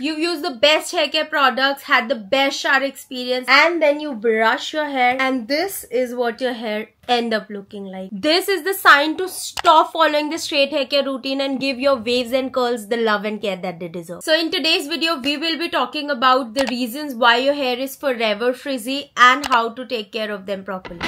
you use the best hair care products had the best shower experience and then you brush your hair and this is what your hair end up looking like this is the sign to stop following the straight hair care routine and give your waves and curls the love and care that they deserve so in today's video we will be talking about the reasons why your hair is forever frizzy and how to take care of them properly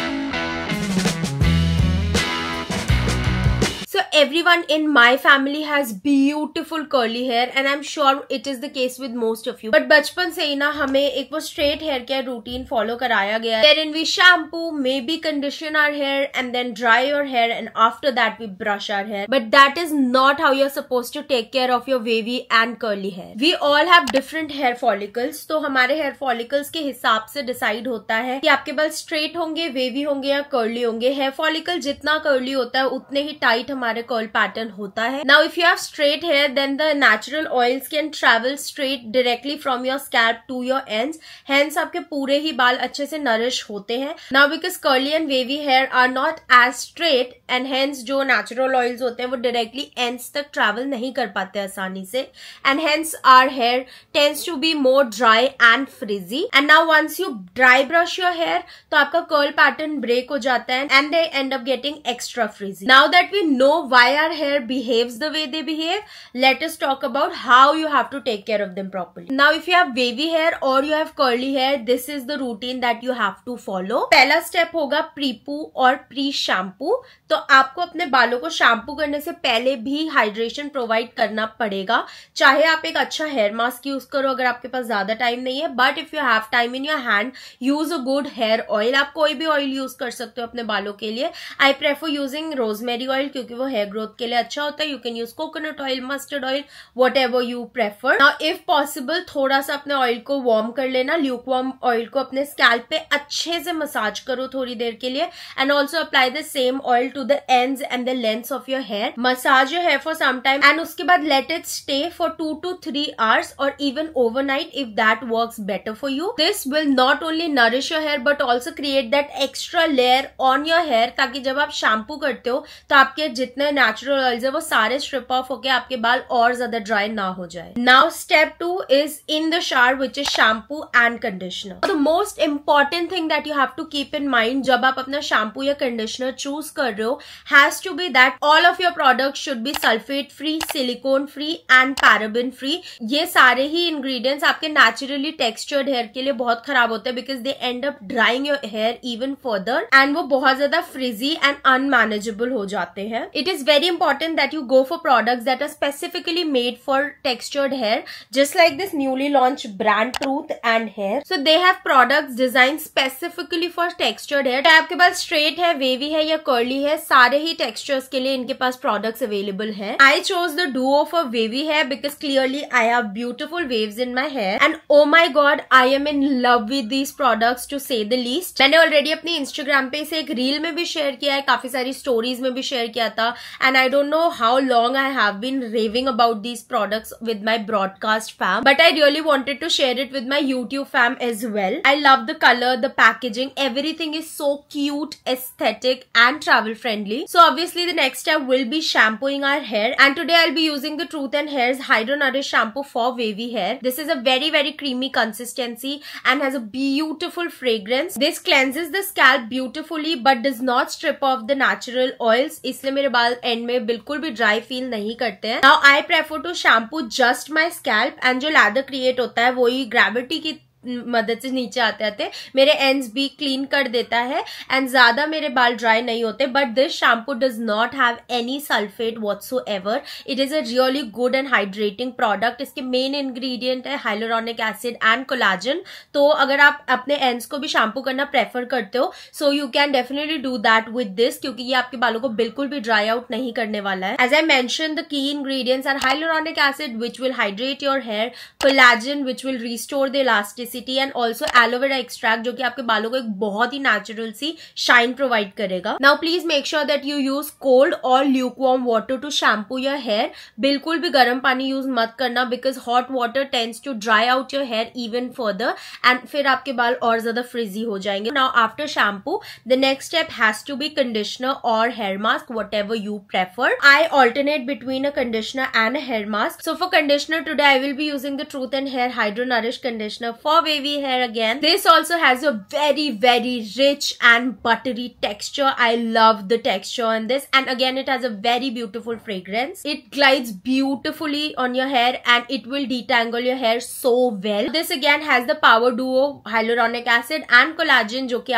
everyone in my family has beautiful curly hair and I'm sure it is the case with most of you. But बचपन से ही ना हमें एक वो straight hair care routine follow कराया गया है. Wherein we shampoo, maybe condition our hair and then dry your hair and after that we brush our hair. But that is not how you're supposed to take care of your wavy and curly hair. We all have different hair follicles. तो हमारे hair follicles के हिसाब से decide होता है कि आपके बाल straight होंगे, wavy होंगे या curly होंगे. Hair follicle जितना curly होता है उतने ही tight हमारे में कर्ल पैटर्न होता है now if you have straight hair then the natural oils can travel straight directly from your scalp to your end hence आपके पूरे ही बाल अच्छे से नरिश होते हैं now because curly and wavy hair are not as straight and hence जो natural oils होते हैं वो डायरेक्टली एंड्स तक ट्रेवल नहीं कर पाते आसानी से and hence our hair tends to be more dry and frizzy and now once you dry brush your hair तो आपका कर्ल पैटर्न ब्रेक हो जाता है and they end up getting extra frizzy now that we know why our hair behaves the way they behave let us talk about how you have to take care of them properly now if you have wavy hair or you have curly hair this is the routine that you have to follow पहला step होगा प्रीपू और pre shampoo तो आपको अपने बालों को shampoo करने से पहले भी हाइड्रेशन प्रोवाइड करना पड़ेगा चाहे आप एक अच्छा हेयर मास्क यूज करो अगर आपके पास ज्यादा टाइम नहीं है but if you have time in your hand use a good hair oil आप कोई भी ऑयल यूज कर सकते हो अपने बालों के लिए I prefer using rosemary oil क्योंकि वो हेयर हेयर ग्रोथ के लिए अच्छा होता है you can use coconut oil mustard oil whatever you prefer if possible थोड़ा सा अपने ऑयल को वार्म कर लेना ल्यूक वार्म ऑयल को अपने स्कैल्प पे अच्छे से मसाज करो थोड़ी देर के लिए and also apply the same oil to the end and the length of your hair massage your hair for some time and उसके बाद let it stay for two two three hours और even overnight if that work better for you this will not only nourish your hair but also create that extra layer on your hair ताकि जब आप shampoo करते हो तो आपके जितने natural oils है वो सारे स्ट्रिप ऑफ होके आपके बाल और ज्यादा ड्राई ना हो जाए now step two is in the shower which is shampoo and conditioner the most important thing that you have to keep in mind जब आप अपना शैम्पू या कंडीशनर चूज कर रहे हो has to be that all of your product should be sulphate free silicone free and paraben free ये सारे ही इंग्रीडियंट्स आपके नेचुरली टेक्सचर्ड हेयर के लिए बहुत खराब होते हैं because they end up drying your hair even further and वो बहुत ज्यादा फ्रिजी एंड अनमैनेजेबल हो जाते हैं it is is very important that you go for products that are specifically made for textured hair just like this newly launched brand Truth and Hair. So they have products designed specifically for textured hair. चाहे आपके पास straight है, wavy है या curly है सारे ही textures के लिए इनके पास products available हैं. I chose the duo for wavy hair because clearly I have beautiful waves in my hair and oh my god I am in love with these products to say the least. मैंने already अपनी Instagram पे इसे एक reel में भी share किया है काफी सारी stories में भी share किया था and I don't know how long I have been raving about these products with my broadcast fam but I really wanted to share it with my YouTube fam as well. I love the color, the packaging, everything is so cute, aesthetic and travel friendly. So obviously the next step will be shampooing our hair and today I'll be using the Truth and Hair's Hydro Nourish shampoo for wavy hair. This is a very very creamy consistency and has a beautiful fragrance. This cleanses the scalp beautifully but does not strip off the natural oils. Isle baal बाल end में बिल्कुल भी dry feel नहीं करते हैं now I prefer to shampoo just my scalp and जो lather create होता है वही ग्रेविटी की मदद से नीचे आते आते मेरे एंड्स भी क्लीन कर देता है एंड ज़्यादा मेरे बाल ड्राई नहीं होते but this shampoo does not have any sulphate whatsoever it is a really good and hydrating product इसके मेन इंग्रेडिएंट है हाइलोरॉनिक एसिड एंड कोलाजन तो अगर आप अपने एंड्स को भी शैम्पू करना प्रेफर करते हो so you can definitely do that with this क्योंकि ये आपके बालों को बिल्कुल भी ड्राई आउट नहीं करने वाला है as I mention the key ingredients are hyaluronic acid which will hydrate your hair collagen which will restore the elasticity and also aloe vera extract जो कि आपके बालों को एक बहुत ही नेचुरल सी शाइन प्रोवाइड करेगा now please make sure that you use cold or warm water to shampoo your hair बिल्कुल भी गर्म पानी यूज मत करना because hot water tends to dry out your hair even further and फिर आपके बाल और ज्यादा फ्रिजी हो जाएंगे now after shampoo the next step has to be conditioner or hair mask whatever you prefer I alternate between a conditioner and hair mask so for conditioner today I will be using the truth and hair hydro nourish conditioner for wavy hair again. This also has a very, very rich and buttery texture. I love the texture on this. And again, it has a very beautiful fragrance. It glides beautifully on your hair and it will detangle your hair so well. This again has the Power Duo Hyaluronic Acid and Collagen which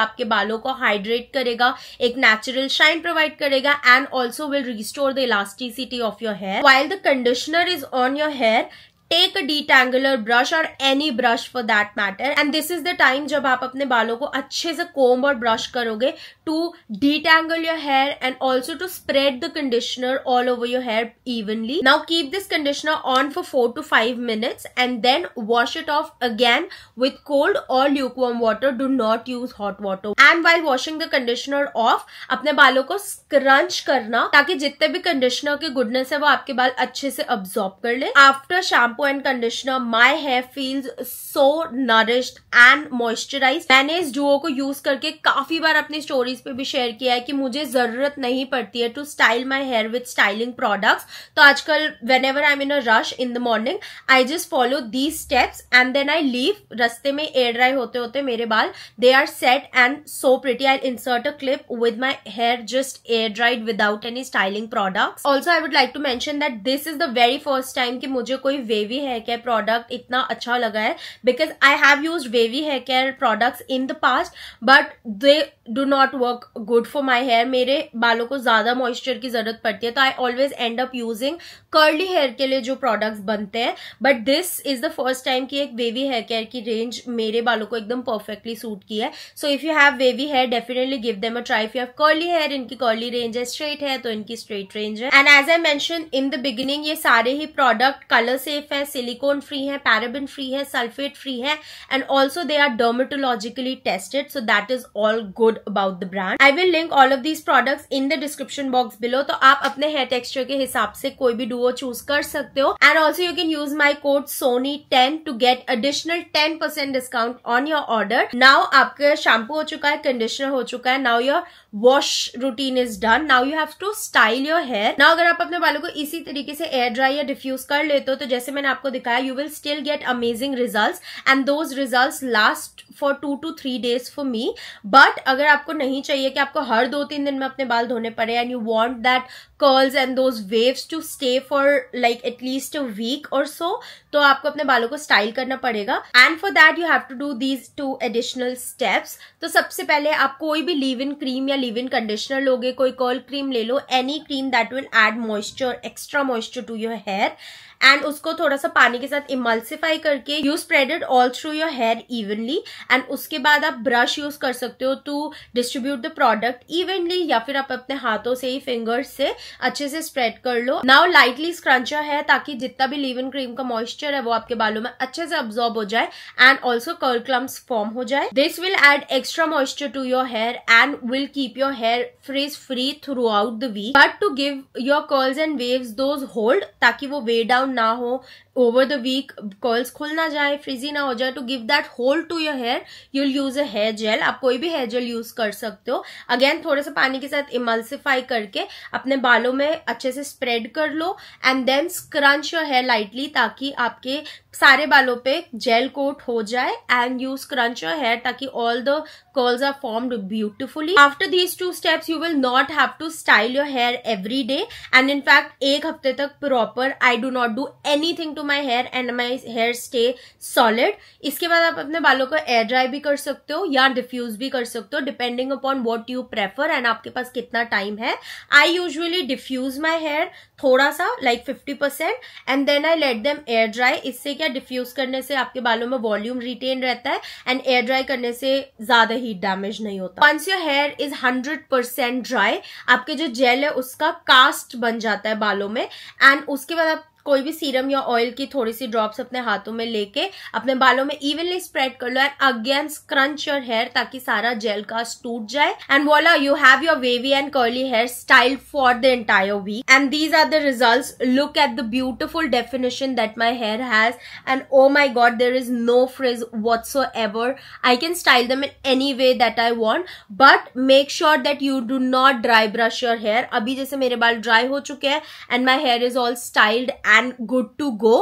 will hydrate your hair, a natural shine provide shine and also will restore the elasticity of your hair. While the conditioner is on your hair, take a detangler brush or any brush for that matter and this is the time जब आप अपने बालों को अच्छे से कोम और brush करोगे to detangle your hair and also to spread the conditioner all over your hair evenly now keep this conditioner on for four to five minutes and then wash it off again with cold or lukewarm water do not use hot water and while washing the conditioner off अपने बालों को scrunch करना ताकि जितने भी conditioner के goodness है वो आपके बाल अच्छे से अब्जॉर्ब कर ले after shampoo shampoo and conditioner my hair feels so nourished and moisturise मैंने इस डुओ को यूज करके काफी बार अपनी स्टोरीज पे भी शेयर किया है कि मुझे जरूरत नहीं पड़ती है to style my hair with styling products तो आजकल whenever I am in a rush in the morning I just follow these steps and then I leave रस्ते में एयर ड्राई होते होते मेरे बाल they are set and so pretty I insert a clip with my hair just air dried without any styling product also I would like to mention that this is the very first time कि मुझे कोई वे wavy hair care product इतना अच्छा लगा है because I have use wavy hair care products in the past but they do not work good for my hair मेरे बालों को ज़्यादा मॉइस्चर की ज़रूरत पड़ती है तो I always end up using curly hair के लिए जो प्रोडक्ट बनते हैं but this is the first time की एक वेवी हेयर केयर की रेंज मेरे बालों को एकदम परफेक्टली सूट की है so if you have wavy hair definitely give them a try if you have curly hair इनकी कर्ली रेंज है स्ट्रेट है तो इनकी स्ट्रेट रेंज है and as I mention in the beginning ये सारे ही प्रोडक्ट कलर सेफ है सिलिकोन फ्री है पैराबिन फ्री है सल्फेट फ्री है and also they are dermatologically tested so that is all good good about the brand I will link all of these product in the description box below तो आप अपने hair texture के हिसाब से कोई भी Duo choose कर सकते हो and also you can use my code Soni ten to get additional ten percent discount on your order now आपके शैम्पू हो चुका है कंडीशनर हो चुका है now your wash routine is done now you have to style your hair now अगर आप अपने बालों को इसी तरीके से एयर ड्राई या डिफ्यूज कर लेते हो तो जैसे मैंने आपको दिखाया you will still get amazing result and those result last for two two three days for me but अगर अगर आपको नहीं चाहिए कि आपको हर दो तीन दिन में अपने बाल धोने पड़े and you want that curls and those waves to stay for like at least a week or so तो आपको अपने बालों को स्टाइल करना पड़ेगा and for that you have to do these two additional steps तो सबसे पहले आप कोई भी लिव इन क्रीम या लिव इन कंडीशनर लोगे कोई कर्ल क्रीम ले लो any cream that will add moisture extra moisture to your hair and उसको थोड़ा सा पानी के साथ इमल्सिफाई करके you spread it all through your hair evenly and उसके बाद आप ब्रश यूज कर सकते हो to distribute the product evenly या फिर आप अपने हाथों से ही फिंगर्स से अच्छे से स्प्रेड कर लो नाउ लाइटली स्क्रंचर है ताकि जितना भी लिव इन क्रीम का मॉइस्चर है वो आपके बालों में अच्छे से अब्जॉर्ब हो जाए and also curl clumps form हो जाए this will add extra moisture to your hair and will keep your hair frizz free throughout the week but to give your curls and waves those hold ताकि वो वे down down ना हो over the week curls खुल ना जाए फ्रिजी ना हो जाए to give that hold to your hair you'll use a hair gel आप कोई भी हेयर जेल यूज कर सकते हो अगेन थोड़े से पानी के साथ इमल्सिफाई करके अपने बालों में अच्छे से स्प्रेड कर लो and then scrunch your hair lightly ताकि आपके सारे बालों पे जेल कोट हो जाए and use crunch your hair ताकि all the curls are formed beautifully after these two steps you will not have to style your hair every day and in fact एक हफ्ते तक proper I do not do anything to my hair and my hair stay solid इसके बाद आप अपने बालों को air dry भी कर सकते हो या डिफ्यूज भी कर सकते हो depending upon what you prefer and आपके पास कितना टाइम है I usually diffuse my hair थोड़ा सा like fifty percent and then I let them air dry इससे क्या क्या डिफ्यूज करने से आपके बालों में वॉल्यूम रिटेन रहता है एंड एयर ड्राई करने से ज्यादा हीट डैमेज नहीं होता once your hair is hundred percent dry आपके जो जेल है उसका कास्ट बन जाता है बालों में एंड उसके बाद आप कोई भी सीरम या ऑयल की थोड़ी सी ड्रॉप्स अपने हाथों में लेके अपने बालों में इवनली स्प्रेड कर लो and again scrunch your hair ताकि सारा जेल कास्ट टूट जाए and voila you have your wavy and curly hair style for the entire week and these are the result look at the beautiful definition that my hair has and oh my god there is no frizz so ever I can style them in any way that I want but make sure that you do not dry brush your hair अभी जैसे मेरे बाल dry हो चुके हैं and my hair is all styled and good to go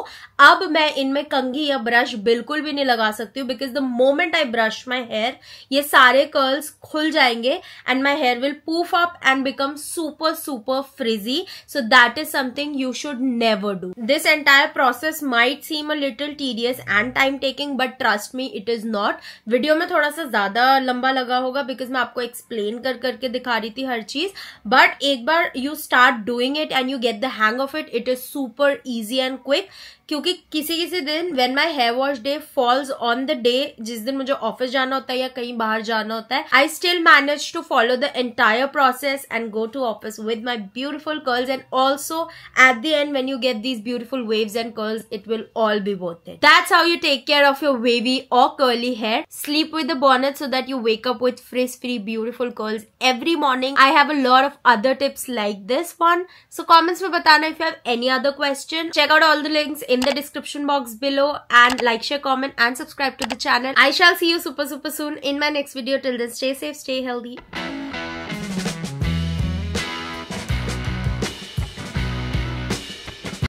अब मैं इनमें कंघी या ब्रश बिल्कुल भी नहीं लगा सकती हूँ because the moment I brush my hair ये सारे कर्ल्स खुल जाएंगे and my hair will poof up and become super super frizzy so that is something you should never do this entire process might seem a little tedious and time taking but trust me it is not video में थोड़ा सा ज्यादा लंबा लगा होगा because मैं आपको explain कर करके दिखा रही थी हर चीज बट एक बार you start doing it and you get the hang of it it is super easy and quick क्योंकि किसी किसी दिन when my hair wash day falls on the day जिस दिन मुझे ऑफिस जाना होता है या कहीं बाहर जाना होता है I still manage to follow the entire process and go to office with my beautiful curls and also at the end when you get these beautiful waves and curls it will all be worth it that's how you take care of your wavy और curly hair sleep with the bonnet so that you wake up with frizz free beautiful curls every morning I have a lot of other tips like this one so comments में बताना if you have any other question check out all the links in in the description box below and like, share, comment and subscribe to the channel. I shall see you super super soon in my next video. Till then, stay safe, stay healthy.